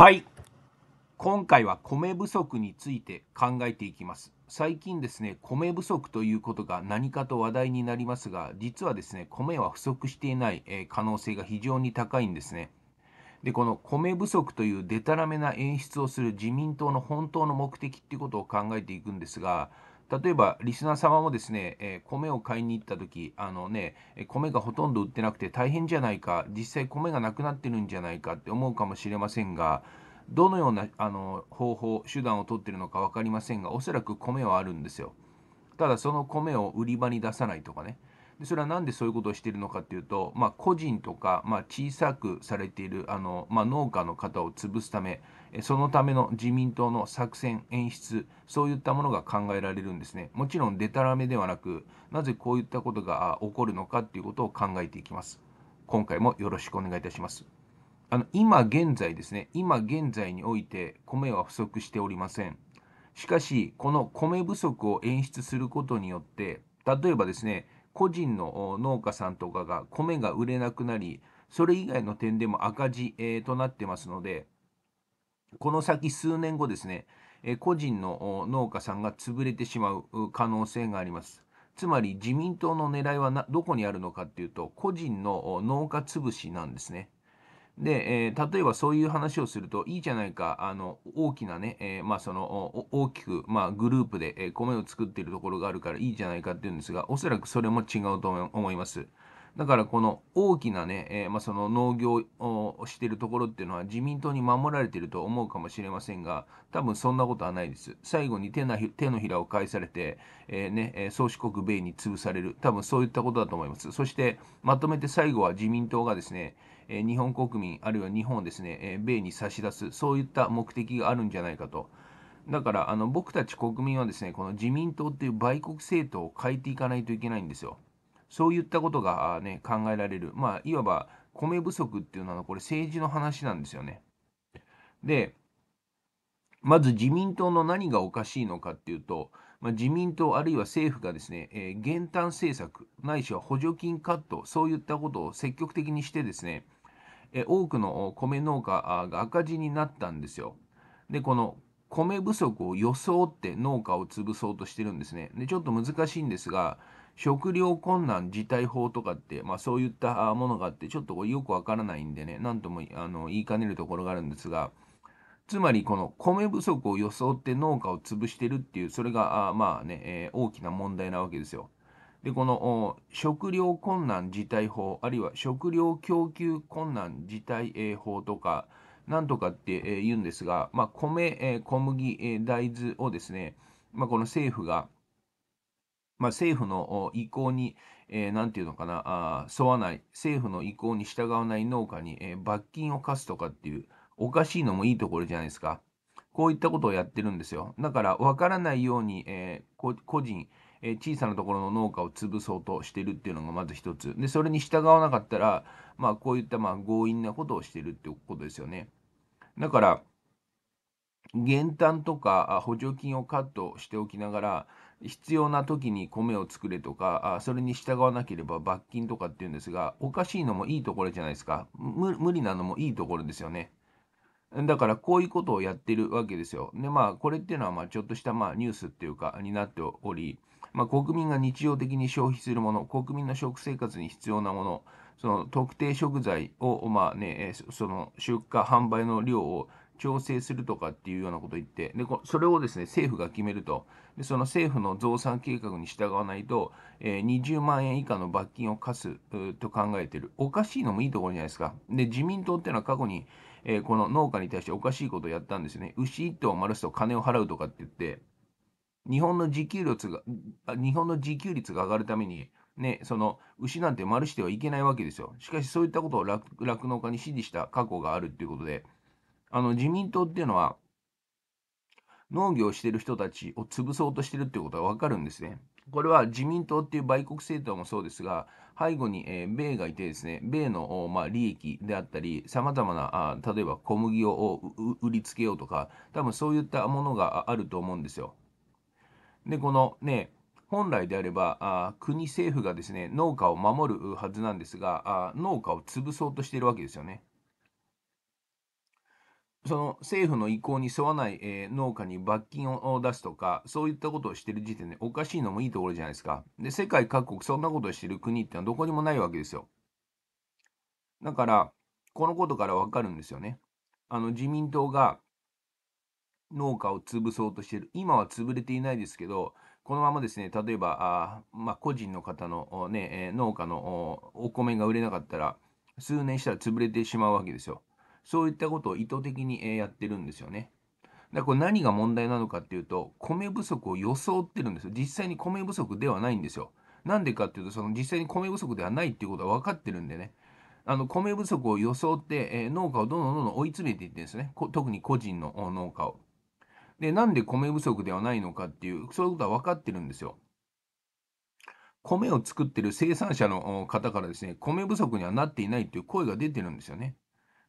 はい今回は米不足について考えていきます最近ですね米不足ということが何かと話題になりますが実はですね米は不足していない、え可能性が非常に高いんですねでこの米不足というデタラメな演出をする自民党の本当の目的っていうことを考えていくんですが例えば、リスナー様もですね、えー、米を買いに行った時あのね、米がほとんど売ってなくて大変じゃないか、実際米がなくなってるんじゃないかって思うかもしれませんが、どのようなあの方法、手段をとってるのか分かりませんが、おそらく米はあるんですよ。ただ、その米を売り場に出さないとかね、でそれは何でそういうことをしているのかっていうと、まあ、個人とか、まあ、小さくされているあの、まあ、農家の方を潰すためそのための自民党の作戦演出そういったものが考えられるんですねもちろんでたらめではなくなぜこういったことが起こるのかっていうことを考えていきます今回もよろしくお願いいたしますあの今現在ですね今現在において米は不足しておりませんしかしこの米不足を演出することによって例えばですね個人の農家さんとかが米が売れなくなり、それ以外の点でも赤字、えー、となってますので、この先数年後ですね、え個人の農家さんが潰れてしまう可能性があります。つまり自民党の狙いはどこにあるのかっていうと、個人の農家潰しなんですね。で、えー、例えばそういう話をすると、いいじゃないか、あの、大きなね、えー、まあ、その、大きく、まあ、グループで、え米を作っているところがあるからいいじゃないかっていうんですが、おそらくそれも違うと思います。だからこの大きなね、えー、まあ、その農業をしているところっていうのは自民党に守られていると思うかもしれませんが、多分そんなことはないです。最後に手な手のひらを返されて、えー、ね、宗主国米に潰される。多分そういったことだと思います。そしてまとめて最後は自民党がですね、え日本国民、あるいは日本をですね、え米に差し出す、そういった目的があるんじゃないかと。だからあの僕たち国民はですね、この自民党っていう売国政党を変えていかないといけないんですよ。そういったことが、ね、考えられる、まあ、いわば米不足っていうのは、これ政治の話なんですよね。で、まず自民党の何がおかしいのかっていうと、まあ、自民党あるいは政府がですね、えー、減反政策、ないしは補助金カット、そういったことを積極的にしてですね、え多くの米農家が赤字になったんですよ。で、この米不足を装って農家を潰そうとしてるんですね。で、ちょっと難しいんですが、食料困難事態法とかって、まあそういったものがあって、ちょっとよくわからないんでね、なんともあの言いかねるところがあるんですが、つまりこの米不足を装って農家を潰してるっていう、それが、あまあね、えー、大きな問題なわけですよ。でこの食料困難事態法あるいは食料供給困難事態法とかなんとかって言うんですが、まあ、米、小麦、大豆をですね、まあ、この政府が、まあ、政府の意向に、えー、ていうのかなあ、沿わない、政府の意向に従わない農家に、え罰金を課すとかっていう、おかしいのもいいところじゃないですか。こういったことをやってるんですよ。だから、わからないように、えー、個人、えー、小さなところの農家を潰そうとしてるっていうのがまず一つ。で、それに従わなかったら、まあ、こういったまあ強引なことをしてるってことですよね。だから、減反とか補助金をカットしておきながら、必要な時に米を作れとか、それに従わなければ罰金とかっていうんですが、おかしいのもいいところじゃないですか。無理なのもいいところですよね。だからこういうことをやってるわけですよ。で、まあ、これっていうのは、まあ、ちょっとしたまあニュースっていうか、になっており、まあ、国民が日常的に消費するもの、国民の食生活に必要なもの、その特定食材を、まあね、その出荷、販売の量を調整するとかっていうようなことを言って、でそれをですね政府が決めるとで、その政府の増産計画に従わないと、えー、20万円以下の罰金を課すと考えてる、おかしいのもいいところじゃないですか。で自民党っていうのは過去に、えー、この農家に対しておかしいことをやったんですね、牛1頭を丸すと金を払うとかって言って、日本の自給率が、日本の自給率が上がるために、ね、その牛なんて丸してはいけないわけですよ。しかしそういったことを酪農家に指示した過去があるっていうことで、あの自民党っていうのは、農業をしてる人たちを潰そうとしてるってことは分かるんですね。これは自民党っていう売国政党もそうですが、背後に、え米がいてですね、米の、まあ、利益であったり、さまざまなあ、例えば小麦を売りつけようとか、多分そういったものがあると思うんですよ。で、このね、本来であればあ国政府がですね農家を守るはずなんですがあ農家を潰そうとしているわけですよね。その政府の意向に沿わない、えー、農家に罰金を出すとかそういったことをしている時点でおかしいのもいいところじゃないですか。で世界各国そんなことをしている国ってのはどこにもないわけですよ。だからこのことからわかるんですよね。あの自民党が農家を潰そうとしている、今は潰れていないですけど、このままですね、例えば、あまあ、個人の方の、ね、え農家のお米が売れなかったら、数年したら潰れてしまうわけですよ。そういったことを意図的にやってるんですよね。だからこれ何が問題なのかっていうと、米不足を装ってるんですよ。実際に米不足ではないんですよ。なんでかっていうと、その実際に米不足ではないっていうことは分かってるんでね。あの米不足を装って、え農家をどんどんどんどん追い詰めていってですね、特に個人の農家を。で、なんで米不足ではないのかっていう、そういうことは分かってるんですよ。米を作ってる生産者の方からですね、米不足にはなっていないっていう声が出てるんですよね。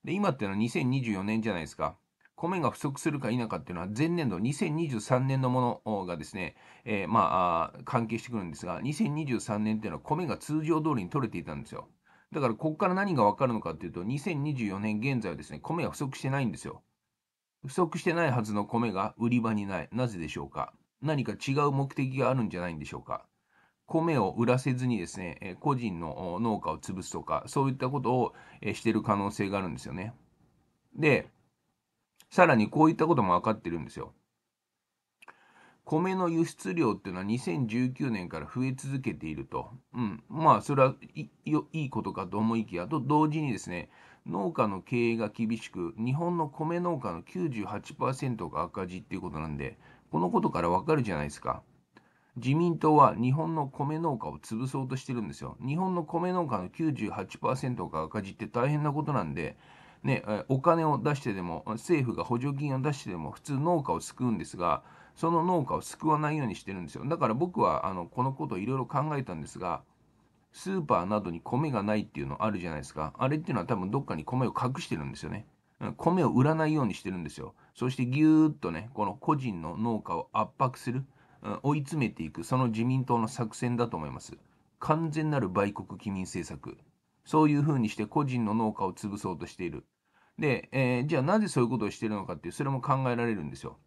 で、今っていうのは2024年じゃないですか。米が不足するか否かっていうのは前年度2023年のものがですね、えー、まあ関係してくるんですが、2023年っていうのは米が通常通りに取れていたんですよ。だからここから何がわかるのかっていうと、2024年現在はですね、米は不足してないんですよ。不足してないはずの米が売り場にない。なぜでしょうか何か違う目的があるんじゃないんでしょうか米を売らせずにですね、個人の農家を潰すとか、そういったことをしてる可能性があるんですよね。で、さらにこういったことも分かってるんですよ。米の輸出量っていうのは2019年から増え続けていると。うん。まあ、それはいいことかと思いきや、と同時にですね、農家の経営が厳しく、日本の米農家の98%が赤字っていうことなんで、このことからわかるじゃないですか。自民党は日本の米農家を潰そうとしてるんですよ。日本の米農家の98%が赤字って大変なことなんで、ね、お金を出してでも、政府が補助金を出してでも、普通農家を救うんですが、その農家を救わないようにしてるんですよ。だから僕はあのこのことをいろいろ考えたんですが、スーパーなどに米がないっていうのあるじゃないですか。あれっていうのは多分どっかに米を隠してるんですよね。米を売らないようにしてるんですよ。そしてぎゅーっとね、この個人の農家を圧迫する、追い詰めていく、その自民党の作戦だと思います。完全なる売国棄民政策。そういうふうにして個人の農家を潰そうとしている。で、えー、じゃあなぜそういうことをしているのかっていう、それも考えられるんですよ。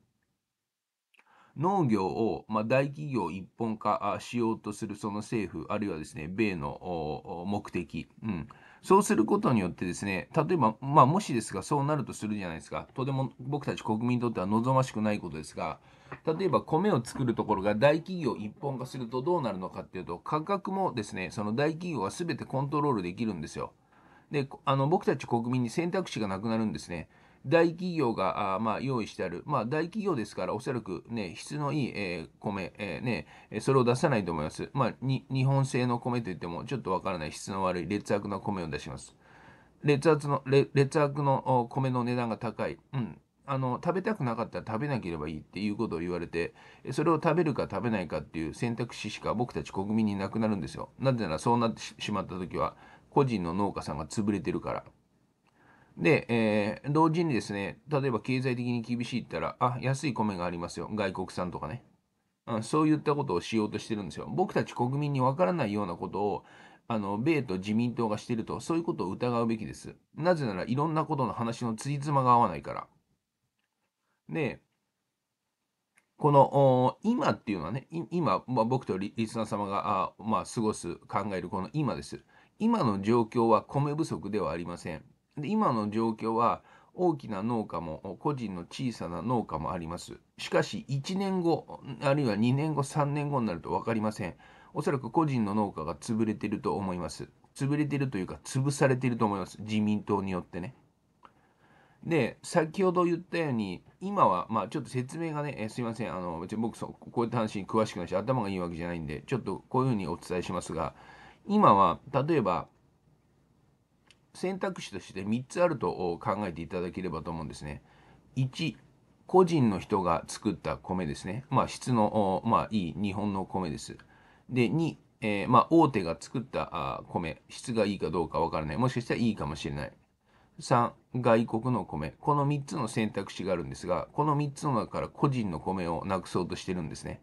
農業を、ま大企業一本化しようとするその政府、あるいはですね、米の目的、うん、そうすることによってですね、例えば、まあ、もしですが、そうなるとするじゃないですか、とても僕たち国民にとっては望ましくないことですが、例えば米を作るところが大企業一本化するとどうなるのかっていうと、価格もですね、その大企業は全てコントロールできるんですよ。で、あの僕たち国民に選択肢がなくなるんですね。大企業があ、まあ、用意してある、まあ、大企業ですから、おそらく、ね、質のいい、えー、米、えー、ね、それを出さないと思います。まあ、日本製の米といっても、ちょっとわからない質の悪い劣悪な米を出します。劣悪の劣悪の米の値段が高い。うんあの食べたくなかったら食べなければいいっていうことを言われてそれを食べるか食べないかっていう選択肢しか僕たち国民になくなるんですよなぜならそうなってしまった時は個人の農家さんが潰れてるから。で、えー、同時にですね、例えば経済的に厳しいったら、あ、安い米がありますよ。外国産とかね。うん、そういったことをしようとしてるんですよ。僕たち国民にわからないようなことを、あの、米と自民党がしてると、そういうことを疑うべきです。なぜなら、いろんなことの話のつじつまが合わないから。で、この今っていうのはね、今、まあ、僕とリスナー様があ、まあ、過ごす、考えるこの今です。今の状況は米不足ではありません。で今の状況は大きな農家も個人の小さな農家もあります。しかし1年後あるいは2年後3年後になると分かりません。おそらく個人の農家が潰れてると思います。潰れてるというか潰されてると思います。自民党によってね。で先ほど言ったように今はまあちょっと説明がね、えすいませんあの別に僕そこういった話に詳しくないし頭がいいわけじゃないんでちょっとこういうふうにお伝えしますが今は例えば選択肢として3つあると考えていただければと思うんですね。1個人の人が作った米ですね。まあ質の、まあ、いい日本の米です。で2、えー、まあ、大手が作った米質がいいかどうかわからないもしかしたらいいかもしれない。3外国の米この3つの選択肢があるんですがこの3つの中から個人の米をなくそうとしてるんですね。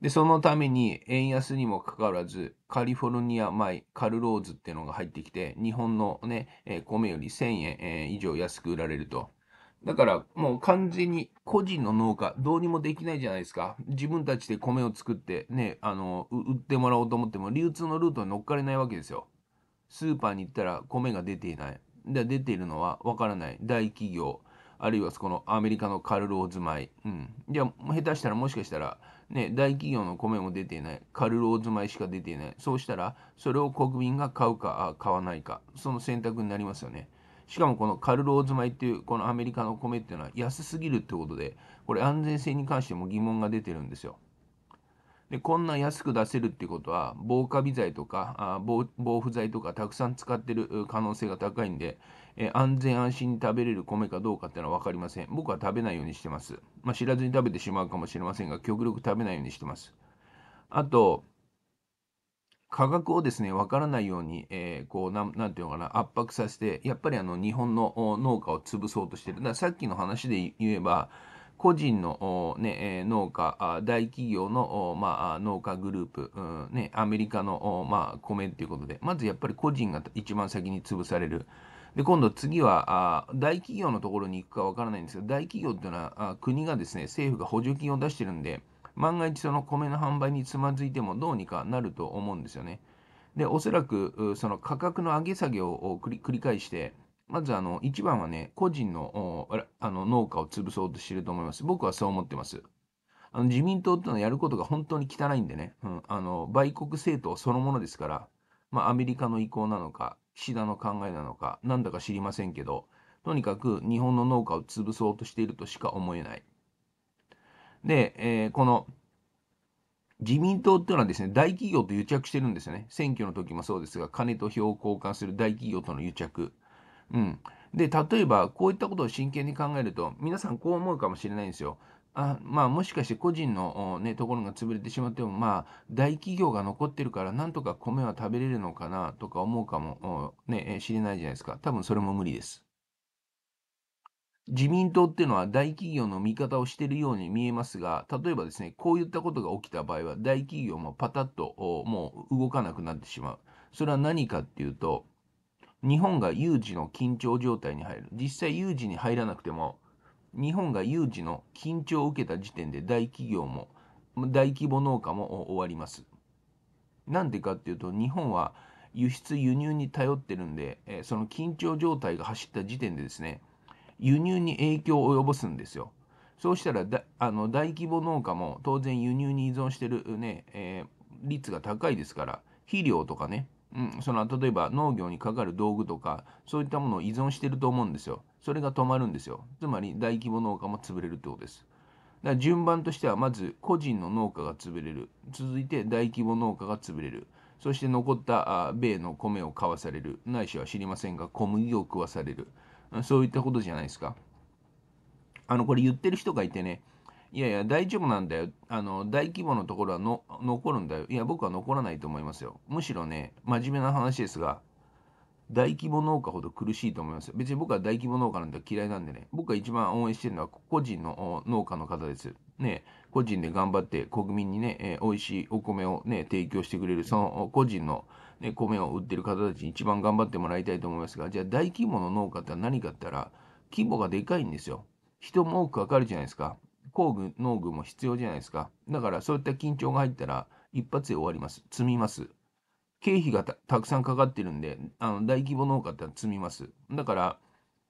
で、そのために円安にもかかわらず、カリフォルニア米、カルローズっていうのが入ってきて、日本のね、えー、米より1000円、えー、以上安く売られると。だからもう完全に個人の農家どうにもできないじゃないですか。自分たちで米を作ってね、あの、売ってもらおうと思っても流通のルートに乗っかれないわけですよ。スーパーに行ったら米が出ていない。で出ているのはわからない。大企業、あるいはこのアメリカのカルローズ米。うん。じゃあ下手したらもしかしたらね、大企業の米も出ていない、カルローズ米しか出ていない、そうしたら、それを国民が買うか、買わないか、その選択になりますよね。しかもこのカルローズ米っていう、このアメリカの米っていうのは安すぎるってことで、これ安全性に関しても疑問が出てるんですよ。で、こんな安く出せるってことは、防カビ剤とか、あ防防腐剤とかたくさん使ってる可能性が高いんで、え安全安心に食べれる米かどうかっていうのは分かりません。僕は食べないようにしてます。まあ、知らずに食べてしまうかもしれませんが、極力食べないようにしてます。あと、価格をですね、分からないように、えー、こう、なんなんていうのかな、圧迫させて、やっぱりあの、日本の農家を潰そうとしてる。だからさっきの話で言えば、個人の、ね、農家、大企業の、まあ、農家グループ、うん、ね、アメリカの、まあ、米っていうことで、まずやっぱり個人が一番先に潰される。で、今度次はあ大企業のところに行くかわからないんですが、大企業っていうのはあ国がですね、政府が補助金を出してるんで、万が一その米の販売につまずいてもどうにかなると思うんですよね。で、おそらくその価格の上げ下げを繰り返して、まずあの一番はね、個人のあの農家を潰そうとしてると思います。僕はそう思ってます。あの自民党ってのはやることが本当に汚いんでね、うん、あの売国政党そのものですから、まあ、アメリカの意向なのか、岸田の考えなのか、なんだか知りませんけど、とにかく日本の農家を潰そうとしているとしか思えない。で、えー、この自民党っていうのはですね、大企業と癒着してるんですよね。選挙の時もそうですが、金と票を交換する大企業との癒着。うん。で、例えば、こういったことを真剣に考えると、皆さんこう思うかもしれないんですよ。あまあ、もしかして個人の、ね、ところが潰れてしまっても、まあ、大企業が残ってるからなんとか米は食べれるのかなとか思うかも、ね、知れないじゃないですか多分それも無理です自民党っていうのは大企業の味方をしているように見えますが例えばですねこういったことが起きた場合は大企業もパタッともう動かなくなってしまうそれは何かっていうと日本が有事の緊張状態に入る実際有事に入らなくても日本が有事の緊張を受けた時点で大企業も大規模農家も終わります。なんでかっていうと日本は輸出輸入に頼ってるんでその緊張状態が走った時点でですね輸入に影響を及ぼすんですよ。そうしたらだあの大規模農家も当然輸入に依存してるね、えー、率が高いですから肥料とかねうん、その例えば農業にかかる道具とかそういったものを依存してると思うんですよそれが止まるんですよつまり大規模農家も潰れるってことですだから順番としてはまず個人の農家が潰れる続いて大規模農家が潰れるそして残ったあ米の米を買わされるないしは知りませんが小麦を食わされるそういったことじゃないですかあのこれ言ってる人がいてねいやいや、大丈夫なんだよ。あの、大規模のところはの残るんだよ。いや、僕は残らないと思いますよ。むしろね、真面目な話ですが、大規模農家ほど苦しいと思いますよ。別に僕は大規模農家なんて嫌いなんでね、僕が一番応援してるのは個人の農家の方です。ね、個人で頑張って国民にね、えー、美味しいお米をね、提供してくれる、その個人の、ね、米を売ってる方たちに一番頑張ってもらいたいと思いますが、じゃあ大規模の農家って何かって言ったら、規模がでかいんですよ。人も多くかかるじゃないですか。工具、農具も必要じゃないですか。だからそういった緊張が入ったら一発で終わります。積みます。経費がたくさんかかってるんで、あの大規模農家ってのは積みます。だから、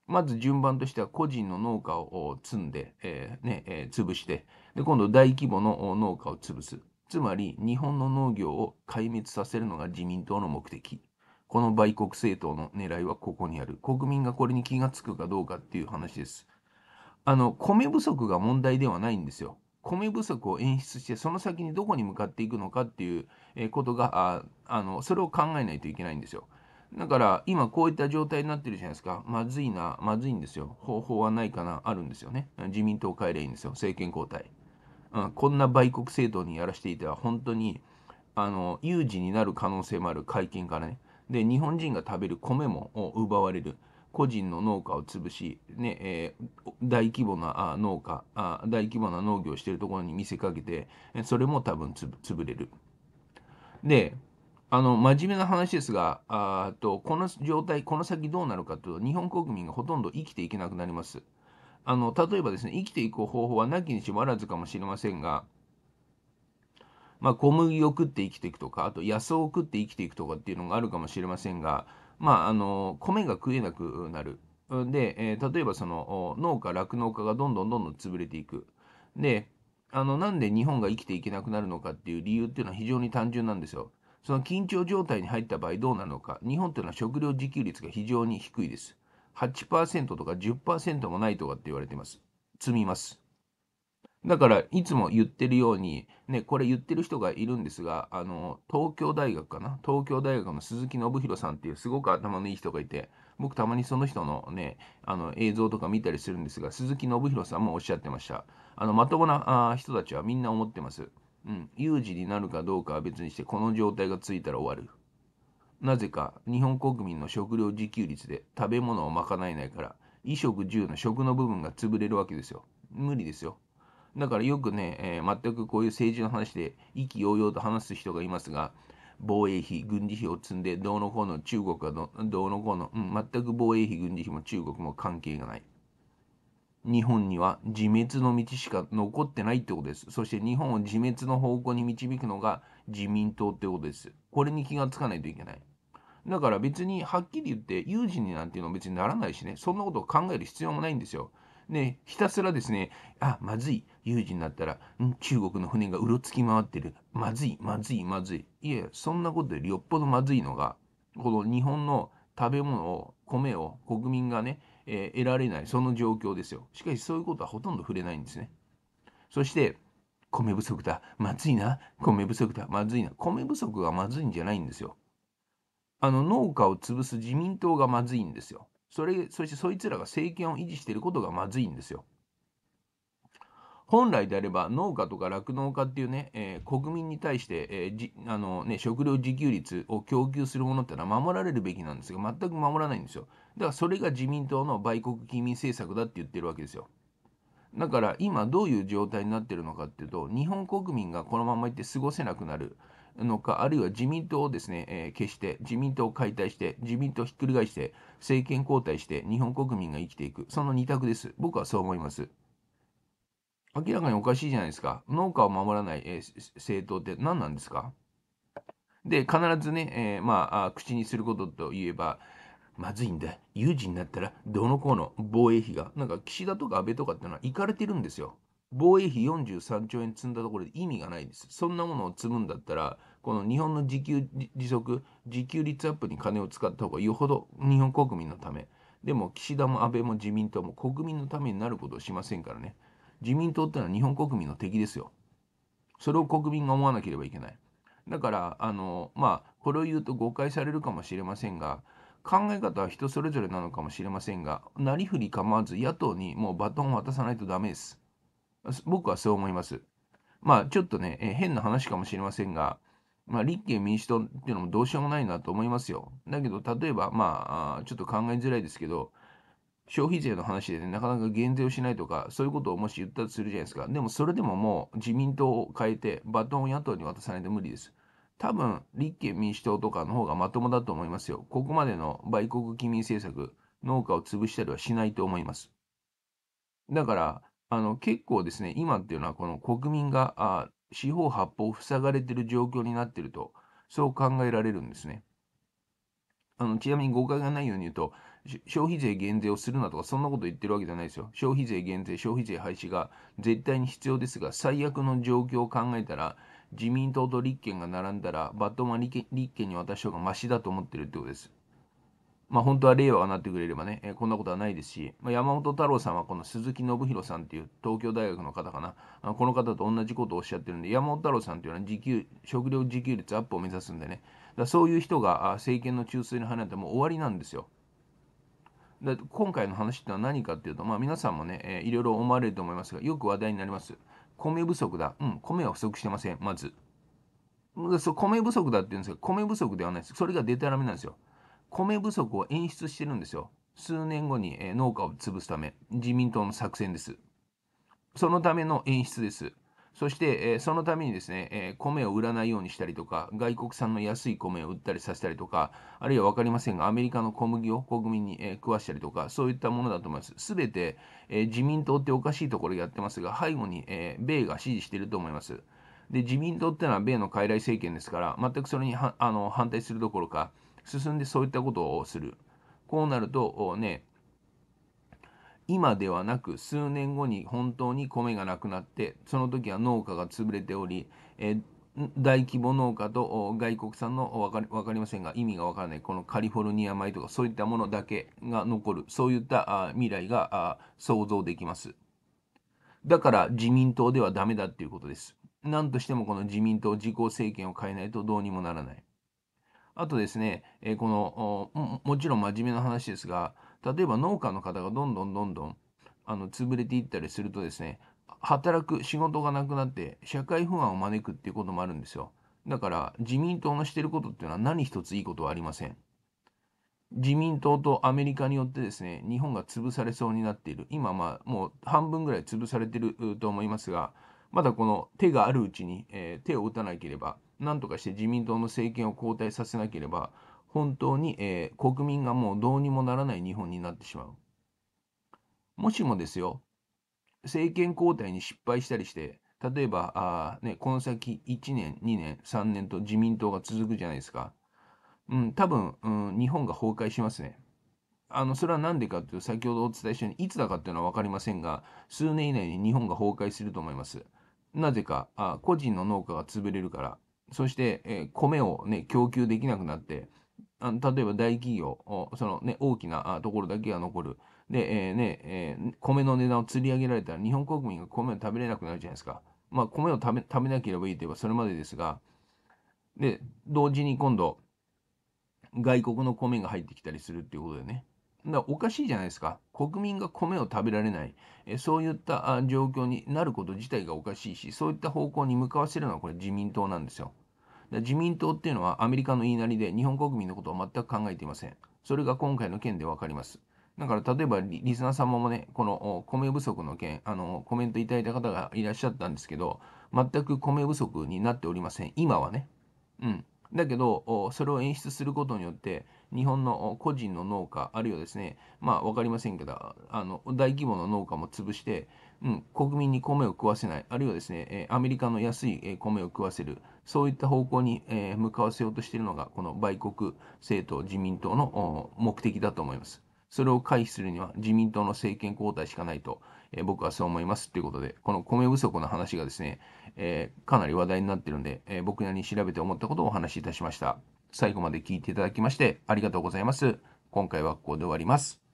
まず順番としては個人の農家を積んで、えー、ねえー、潰して、で、今度大規模の農家を潰す。つまり、日本の農業を壊滅させるのが自民党の目的。この売国政党の狙いはここにある。国民がこれに気がつくかどうかっていう話です。あの、米不足が問題ではないんですよ。米不足を演出して、その先にどこに向かっていくのかっていうことが、あの、それを考えないといけないんですよ。だから今こういった状態になってるじゃないですか。まずいな、まずいんですよ。方法はないかな、あるんですよね。自民党えれいいんですよ。政権交代。うん、こんな売国政党にやらせていては本当にあの有事になる可能性もある会見からね。で、日本人が食べる米も奪われる。個人の農家を潰し、ねえー、大規模な農家あ、大規模な農業をしてるところに見せかけて、それも多分つ潰れる。で、あの真面目な話ですがあと、この状態、この先どうなるかというと、日本国民がほとんど生きていけなくなります。あの例えばですね、生きていく方法はなきにしもあらずかもしれませんが、まあ、小麦を食って生きていくとか、あと野草を食って生きていくとかっていうのがあるかもしれませんが、まあ、あの米が食えなくなる。で、えー、例えばその農家酪農家がどんどんどんどん潰れていく。であのなんで日本が生きていけなくなるのかっていう理由っていうのは非常に単純なんですよ。その緊張状態に入った場合どうなるのか日本っていうのは食料自給率が非常に低いです。8%とか10%もないとかって言われてます。積みます。だから、いつも言ってるように、ね、これ言ってる人がいるんですが、あの、東京大学かな東京大学の鈴木信弘さんっていうすごく頭のいい人がいて、僕たまにその人のね、あの、映像とか見たりするんですが、鈴木信弘さんもおっしゃってました。あの、まともなあ人たちはみんな思ってます。うん、有事になるかどうかは別にして、この状態がついたら終わる。なぜか、日本国民の食料自給率で食べ物を賄えないから、衣食住の食の部分が潰れるわけですよ。無理ですよ。だからよくね、えー、全くこういう政治の話で意気揚々と話す人がいますが、防衛費、軍事費を積んで、どうのこうの中国はどうのこうの、うん、全く防衛費、軍事費も中国も関係がない。日本には自滅の道しか残ってないってことです。そして日本を自滅の方向に導くのが自民党ってことです。これに気がつかないといけない。だから別にはっきり言って有事になんていうのは別にならないしね、そんなことを考える必要もないんですよ。ね、ひたすらですね、あ、まずい、有事になったら、ん中国の船がうろつき回ってる、まずい、まずい、まずい。いえ、そんなことよりよっぽどまずいのが、この日本の食べ物を、米を国民がね、えー、得られない、その状況ですよ。しかしそういうことはほとんど触れないんですね。そして、米不足だ、まずいな、米不足だ、まずいな、米不足がまずいんじゃないんですよ。あの農家を潰す自民党がまずいんですよ。それそしてそいつらが政権を維持していることがまずいんですよ。本来であれば農家とか酪農家っていうね、えー、国民に対して、えー、じあのね、食料自給率を供給するものってのは守られるべきなんですが全く守らないんですよだからそれが自民党の売国近民政策だって言ってるわけですよだから今どういう状態になってるのかっていうと日本国民がこのままいって過ごせなくなるのか、あるいは自民党をですね、えー、消して、自民党を解体して、自民党をひっくり返して、政権交代して、日本国民が生きていく、その2択です。僕はそう思います。明らかにおかしいじゃないですか。農家を守らない、えー、政党って何なんですかで、必ずね、えー、まあ、口にすることといえば、まずいんだ。有事になったら、どの子の防衛費が、なんか岸田とか安倍とかってのは行かれてるんですよ。防衛費43兆円積んだところで意味がないんです。そんなものを積むんだったら、この日本の自給自足、自給率アップに金を使った方がよほど日本国民のため。でも岸田も安倍も自民党も国民のためになることをしませんからね。自民党ってのは日本国民の敵ですよ。それを国民が思わなければいけない。だから、あの、まあ、これを言うと誤解されるかもしれませんが、考え方は人それぞれなのかもしれませんが、なりふり構わず野党にもうバトンを渡さないとダメです。僕はそう思います。まあちょっとね、え変な話かもしれませんが、まあ、立憲民主党っていうのもどうしようもないなと思いますよ。だけど、例えば、まあ、ちょっと考えづらいですけど、消費税の話でね、なかなか減税をしないとか、そういうことをもし言ったとするじゃないですか。でも、それでももう自民党を変えて、バトンを野党に渡さないと無理です。多分、立憲民主党とかの方がまともだと思いますよ。ここまでの売国棄民政策、農家を潰したりはしないと思います。だから、あの結構ですね、今っていうのはこの国民があ四方八方塞がれてる状況になってると、そう考えられるんですね。あのちなみに誤解がないように言うと、消費税減税をするなとか、そんなこと言ってるわけじゃないですよ。消費税減税、消費税廃止が絶対に必要ですが、最悪の状況を考えたら、自民党と立憲が並んだら、バットマン立憲に渡した方がましだと思ってるってことです。まあ、本当は令和がなってくれればね、えー、こんなことはないですし、まあ、山本太郎さんはこの鈴木信弘さんっていう東京大学の方かな、あこの方と同じことをおっしゃってるんで、山本太郎さんっていうのは自給、食料自給率アップを目指すんでね、だそういう人が政権の中枢に入られてもう終わりなんですよ。だ今回の話ってのは何かっていうと、まあ、皆さんもね、えー、いろいろ思われると思いますが、よく話題になります。米不足だ。うん、米は不足してません、まず。そう米不足だっていうんですけど、米不足ではないです。それがデタラメなんですよ。米不足を演出してるんですよ。数年後に、え農家を潰すため、自民党の作戦です。そのための演出です。そして、えそのためにですね、え米を売らないようにしたりとか、外国産の安い米を売ったりさせたりとか、あるいは分かりませんが、アメリカの小麦を国民に、え食わしたりとか、そういったものだと思います。すべて、え自民党っておかしいところやってますが、背後に、え米が支持していると思います。で、自民党っていうのは米の傀儡政権ですから、全くそれにあの反対するどころか、進んでそういったことをする。こうなるとね、今ではなく数年後に本当に米がなくなって、その時は農家が潰れており、え大規模農家と外国産の分かり分かりませんが意味が分からないこのカリフォルニア米とかそういったものだけが残るそういった未来が想像できますだから自民党ではダメだっていうことです何としてもこの自民党自公政権を変えないとどうにもならないあとですね、えー、このもちろん真面目な話ですが例えば農家の方がどんどんどんどんあの潰れていったりするとですね働く仕事がなくなって社会不安を招くっていうこともあるんですよだから自民党のしてることっていうのは何一ついいことはありません自民党とアメリカによってですね日本が潰されそうになっている今まあもう半分ぐらい潰されてると思いますがまだこの手があるうちに、えー、手を打たなければ何とかして自民党の政権を交代させなければ、本当に、えー、国民がもうどうにもならない日本になってしまう。もしもですよ、政権交代に失敗したりして、例えば、あね、この先1年、2年、3年と自民党が続くじゃないですか。うん、多分、うん、日本が崩壊しますね。あの、それは何でかっていう、先ほどお伝えしたように、いつだかっていうのは分かりませんが、数年以内に日本が崩壊すると思います。なぜか、あ個人の農家が潰れるから、そして、えー、米を、ね、供給できなくなってあの例えば大企業その、ね、大きなところだけが残るで、えー、ねえー、米の値段を釣り上げられたら日本国民が米を食べれなくなるじゃないですか、まあ、米を食べ食べなければいいといえばそれまでですがで同時に今度外国の米が入ってきたりするっていうことでねだおかしいじゃないですか。国民が米を食べられない、えそういった状況になること自体がおかしいし、そういった方向に向かわせるのはこれ自民党なんですよ。自民党っていうのはアメリカの言いなりで日本国民のことを全く考えていません。それが今回の件で分かります。だから例えばリスナー様もね、この米不足の件、あのコメントいただいた方がいらっしゃったんですけど、全く米不足になっておりません。今はね。うん。だけど、それを演出することによって、日本の個人の農家あるいはですねまあ分かりませんけどあの大規模の農家も潰して、うん、国民に米を食わせないあるいはですねアメリカの安い米を食わせるそういった方向に向かわせようとしているのがこの売国政党自民党の目的だと思います。それを回避するには自民党の政権交代しかないと、えー、僕はそう思いますということで、この米不足の話がですね、えー、かなり話題になってるんで、えー、僕なりに調べて思ったことをお話しいたしました。最後まで聞いていただきましてありがとうございます。今回はここで終わります。